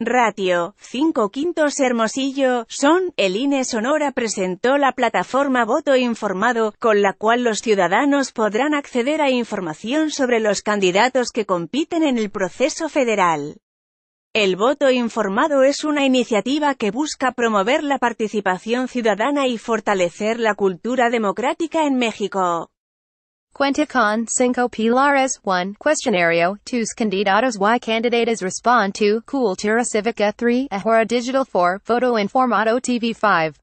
Ratio, 5 quintos Hermosillo, son, el INE Sonora presentó la plataforma Voto Informado, con la cual los ciudadanos podrán acceder a información sobre los candidatos que compiten en el proceso federal. El voto informado es una iniciativa que busca promover la participación ciudadana y fortalecer la cultura democrática en México. Cuenta con cinco pilares 1. Questionario 2. Candidatos y candidatas respond to Cultura Civica 3. Ahora Digital 4. Photo Informato TV 5.